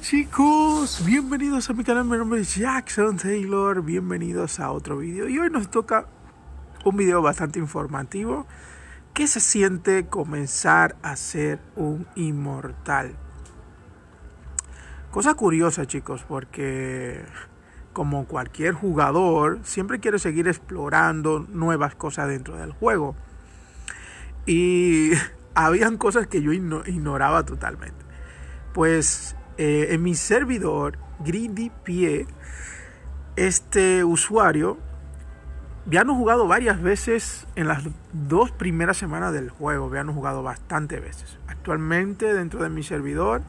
chicos, bienvenidos a mi canal, mi nombre es Jackson Taylor, bienvenidos a otro video y hoy nos toca un video bastante informativo ¿Qué se siente comenzar a ser un inmortal? Cosa curiosa chicos, porque como cualquier jugador siempre quiero seguir explorando nuevas cosas dentro del juego y habían cosas que yo ignoraba totalmente pues eh, en mi servidor Pie, este usuario ya no jugado varias veces en las dos primeras semanas del juego. Ya no jugado bastantes veces. Actualmente dentro de mi servidor,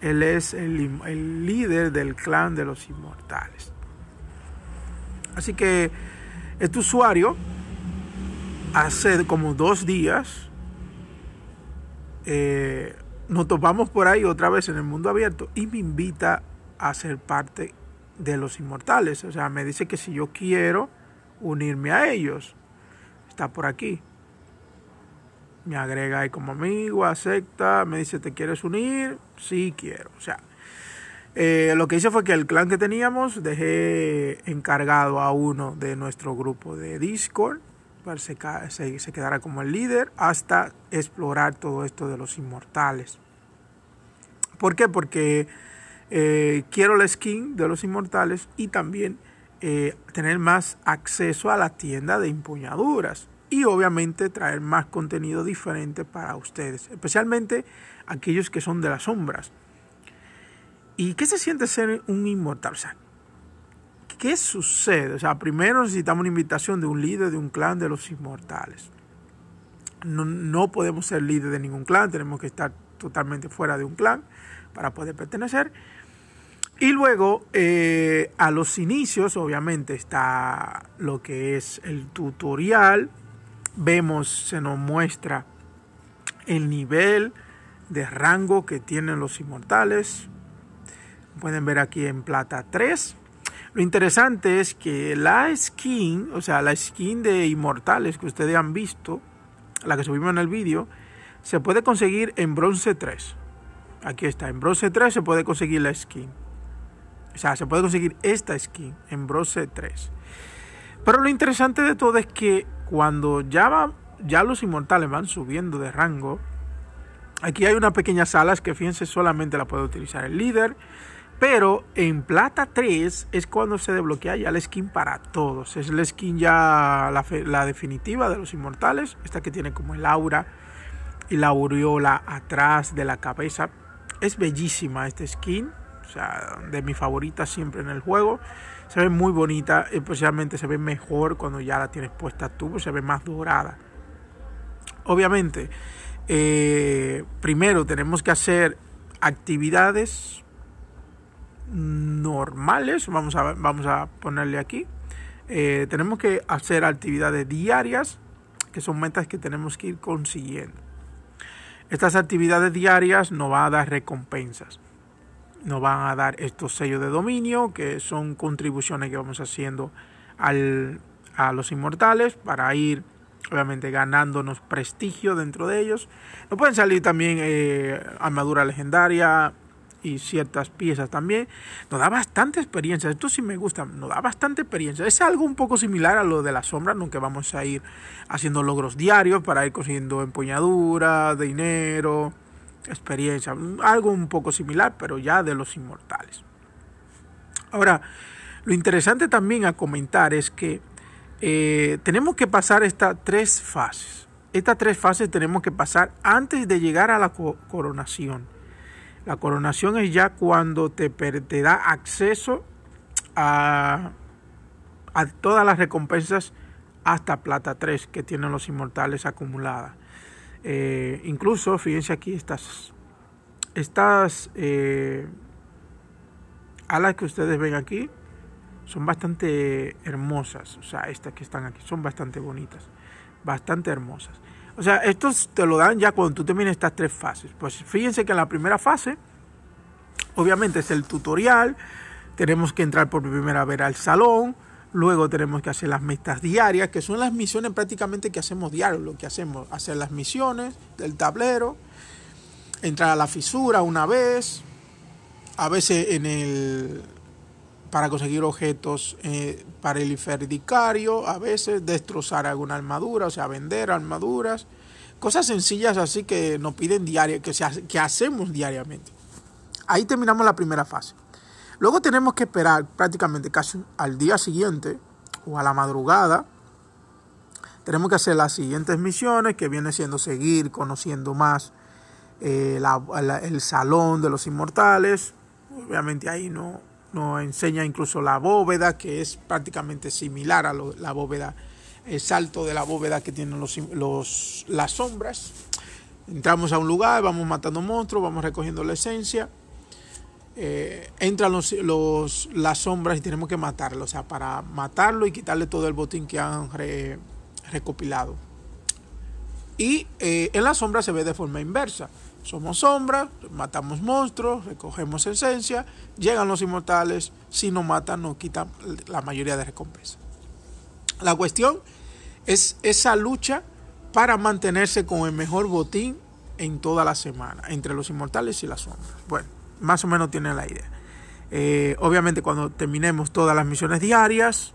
él es el, el líder del clan de los inmortales. Así que este usuario hace como dos días eh, nos topamos por ahí otra vez en el mundo abierto y me invita a ser parte de los inmortales. O sea, me dice que si yo quiero unirme a ellos, está por aquí. Me agrega ahí como amigo, acepta, me dice, ¿te quieres unir? Sí, quiero. O sea, eh, lo que hice fue que el clan que teníamos dejé encargado a uno de nuestro grupo de Discord se, quedará como el líder hasta explorar todo esto de los inmortales. ¿Por qué? Porque eh, quiero la skin de los inmortales y también eh, tener más acceso a la tienda de empuñaduras y obviamente traer más contenido diferente para ustedes, especialmente aquellos que son de las sombras. ¿Y qué se siente ser un inmortal? ¿Qué sucede? O sea, primero necesitamos una invitación de un líder de un clan de los inmortales. No, podemos ser líder de ningún clan, tenemos que estar totalmente fuera de un clan para poder pertenecer. Y luego, eh, a los inicios, obviamente, está lo que es el tutorial. Vemos, se nos muestra el nivel de rango que tienen los inmortales. Pueden ver aquí en plata 3. Lo interesante es que la skin, o sea, la skin de Inmortales que ustedes han visto, la que subimos en el vídeo, se puede conseguir en bronce 3. Aquí está, en bronce 3 se puede conseguir la skin. O sea, se puede conseguir esta skin en bronce 3. Pero lo interesante de todo es que cuando ya, va, ya los inmortales van subiendo de rango, aquí hay unas pequeñas alas que fíjense solamente la puede utilizar el líder. Pero en Plata 3 es cuando se desbloquea ya la skin para todos. Es la skin ya la, definitiva de los inmortales. Esta que tiene como el aura y la aureola atrás de la cabeza. Es bellísima esta skin. O sea, de mi favorita siempre en el juego. Se ve muy bonita. Especialmente se ve mejor cuando ya la tienes puesta tú. Pues se ve más dorada. Obviamente, eh, primero tenemos que hacer actividades normales, vamos a, vamos a ponerle aquí, eh, tenemos que hacer actividades diarias, que son metas que tenemos que ir consiguiendo. Estas actividades diarias nos van a dar recompensas. Nos van a dar estos sellos de dominio, que son contribuciones que vamos haciendo al, a los inmortales para ir, obviamente, ganándonos prestigio dentro de ellos. Nos pueden salir también eh, armadura legendaria, y ciertas piezas también. Nos da bastante experiencia. Esto sí me gusta, nos da bastante experiencia. Es algo un poco similar a lo de la sombra, aunque vamos a ir haciendo logros diarios para ir consiguiendo empuñaduras, dinero, experiencia. Algo un poco similar, pero ya de los inmortales. Ahora, lo interesante también a comentar es que eh, tenemos que pasar estas tres fases. Estas tres fases tenemos que pasar antes de llegar a la coronación. La coronación es ya cuando te, da acceso a, todas las recompensas hasta plata 3 que tienen los inmortales acumuladas. Eh, incluso, fíjense aquí, estas, eh, alas que ustedes ven aquí son bastante hermosas. O sea, estas que están aquí son bastante bonitas, bastante hermosas. O sea, esto te lo dan ya cuando tú termines estas tres fases. Pues fíjense que en la primera fase, obviamente es el tutorial, tenemos que entrar por primera vez al salón, luego tenemos que hacer las metas diarias, que son las misiones prácticamente que hacemos diario, lo que hacemos, hacer las misiones del tablero, entrar a la fisura una vez, a veces en el para conseguir objetos eh, para el inferdicario, a veces destrozar alguna armadura, o sea, vender armaduras, cosas sencillas así que nos piden diariamente que, hacemos diariamente. Ahí terminamos la primera fase. Luego tenemos que esperar prácticamente casi al día siguiente o a la madrugada. Tenemos que hacer las siguientes misiones, que viene siendo seguir conociendo más eh, el salón de los inmortales. Obviamente ahí no, nos enseña incluso la bóveda, que es prácticamente similar a la bóveda, el salto de la bóveda que tienen las sombras. Entramos a un lugar, vamos matando monstruos, vamos recogiendo la esencia. Eh, entran las sombras y tenemos que matarlo, o sea, para matarlo y quitarle todo el botín que han recopilado. Y eh, en la sombra se ve de forma inversa. Somos sombras, matamos monstruos, recogemos esencia, llegan los inmortales, si no matan nos quitan la mayoría de recompensas. La cuestión es esa lucha para mantenerse con el mejor botín en toda la semana, entre los inmortales y las sombras. Bueno, más o menos tienen la idea. Eh, obviamente cuando terminemos todas las misiones diarias,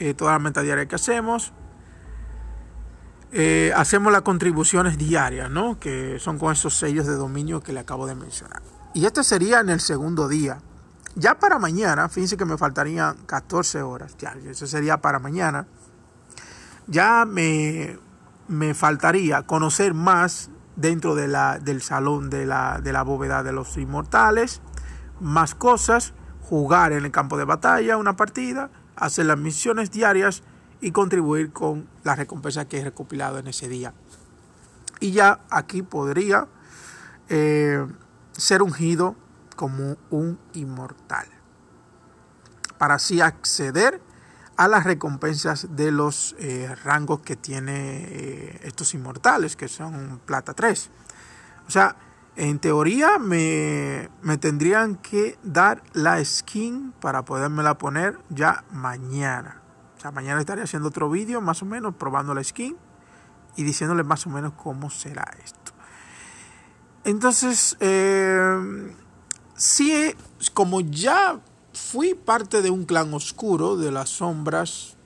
eh, todas las metas diarias que hacemos, eh, hacemos las contribuciones diarias, ¿no? Que son con esos sellos de dominio que le acabo de mencionar. Y este sería en el segundo día. Ya para mañana, fíjense que me faltarían 14 horas, ya, eso sería para mañana. Ya me, me faltaría conocer más dentro del salón de la, de la bóveda de los inmortales, más cosas, jugar en el campo de batalla una partida, hacer las misiones diarias y contribuir con la recompensa que he recopilado en ese día. Y ya aquí podría eh, ser ungido como un inmortal para así acceder a las recompensas de los eh, rangos que tiene eh, estos inmortales, que son plata 3. O sea, en teoría me, me, tendrían que dar la skin para podérmela poner ya mañana. O sea, mañana estaré haciendo otro vídeo, más o menos, probando la skin y diciéndoles más o menos cómo será esto. Entonces, em, sí, como ya fui parte de un clan oscuro, de las sombras,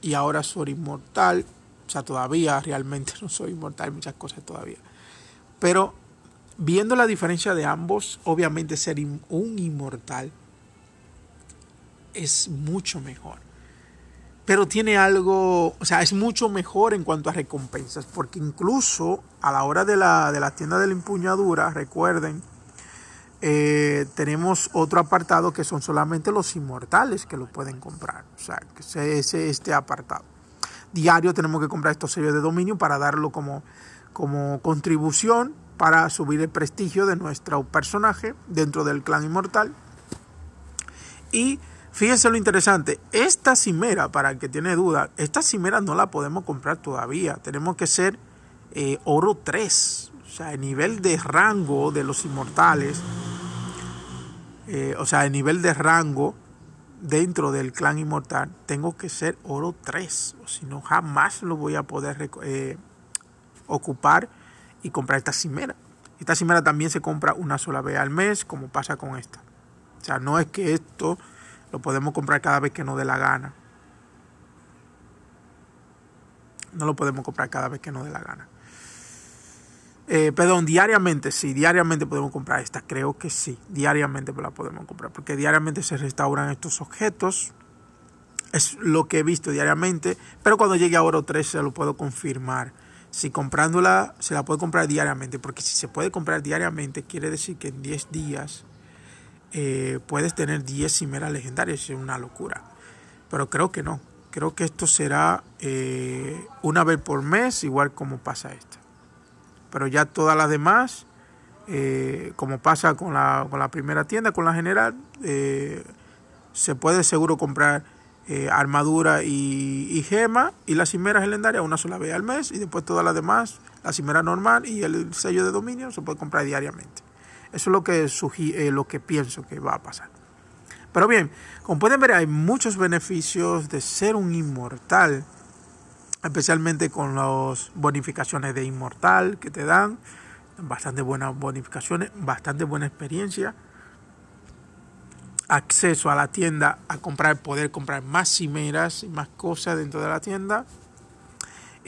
y ahora soy inmortal, o sea, todavía realmente no soy inmortal, muchas cosas todavía. Pero viendo la diferencia de ambos, obviamente ser un inmortal es mucho mejor pero tiene algo, o sea, es mucho mejor en cuanto a recompensas, porque incluso a la hora de la, tienda de la empuñadura, recuerden, eh, tenemos otro apartado que son solamente los inmortales que lo pueden comprar, o sea, ese es este apartado. Diario tenemos que comprar estos sellos de dominio para darlo como, como contribución para subir el prestigio de nuestro personaje dentro del clan inmortal. Y Fíjense lo interesante, esta cimera, para el que tiene dudas, esta cimera no la podemos comprar todavía. Tenemos que ser eh, oro 3, o sea, el nivel de rango de los inmortales, eh, o sea, el nivel de rango dentro del clan inmortal, tengo que ser oro 3, o si no, jamás lo voy a poder eh, ocupar y comprar esta cimera. Esta cimera también se compra una sola vez al mes, como pasa con esta. O sea, no es que esto lo podemos comprar cada vez que nos dé la gana. No lo podemos comprar cada vez que nos dé la gana. Eh, perdón, diariamente, sí, diariamente podemos comprar esta, creo que sí, diariamente la podemos comprar, porque diariamente se restauran estos objetos, es lo que he visto diariamente, pero cuando llegue a oro 3 se lo puedo confirmar. Si comprándola, se la puede comprar diariamente, porque si se puede comprar diariamente, quiere decir que en 10 días eh, puedes tener 10 cimeras legendarias, es una locura. Pero creo que no. Creo que esto será eh, una vez por mes, igual como pasa esta. Pero ya todas las demás, eh, como pasa con la, con la, primera tienda, con la general, se puede seguro comprar armadura y, y, gema y las cimeras legendarias una sola vez al mes y después todas las demás, la cimera normal y el sello de dominio se puede comprar diariamente. Eso es lo que, eh, lo que pienso que va a pasar. Pero bien, como pueden ver, hay muchos beneficios de ser un inmortal, especialmente con las bonificaciones de inmortal que te dan, bastante buenas bonificaciones, bastante buena experiencia, acceso a la tienda a comprar, poder comprar más cimeras y más cosas dentro de la tienda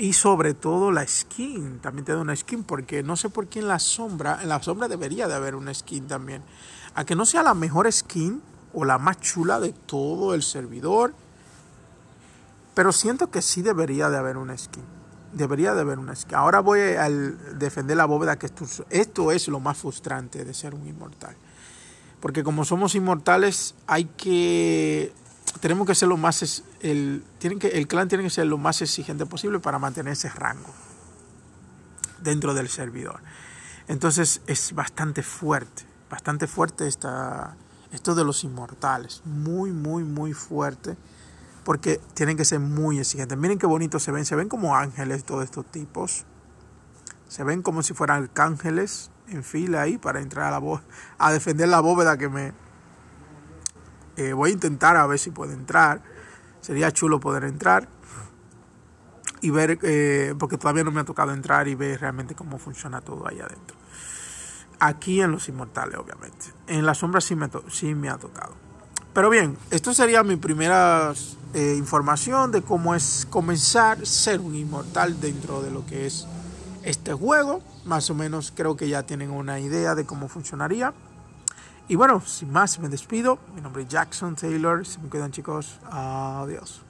y sobre todo la skin, también te da una skin, porque no sé por qué en la sombra, en la sombra debería de haber una skin también. A que no sea la mejor skin o la más chula de todo el servidor, pero siento que sí debería de haber una skin. Debería de haber una skin. Ahora voy a defender la bóveda, que esto, esto es lo más frustrante de ser un inmortal. Porque como somos inmortales, hay que tenemos que ser lo más el, tienen que, el clan tiene que ser lo más exigente posible para mantener ese rango dentro del servidor. Entonces es bastante fuerte, bastante fuerte esta, esto de los inmortales, muy, muy, muy fuerte, porque tienen que ser muy exigentes. Miren qué bonito se ven, se ven como ángeles todos estos tipos, se ven como si fueran arcángeles en fila ahí para entrar a la a defender la bóveda que me, eh, voy a intentar a ver si puedo entrar. Sería chulo poder entrar y ver, eh, porque todavía no me ha tocado entrar y ver realmente cómo funciona todo allá adentro. Aquí en Los Inmortales, obviamente. En la sombra sí me, me ha tocado. Pero bien, esto sería mi primera eh, información de cómo es comenzar ser un inmortal dentro de lo que es este juego. Más o menos creo que ya tienen una idea de cómo funcionaría. Y bueno, sin más, me despido. Mi nombre es Jackson Taylor. Si me quedan chicos. Adiós.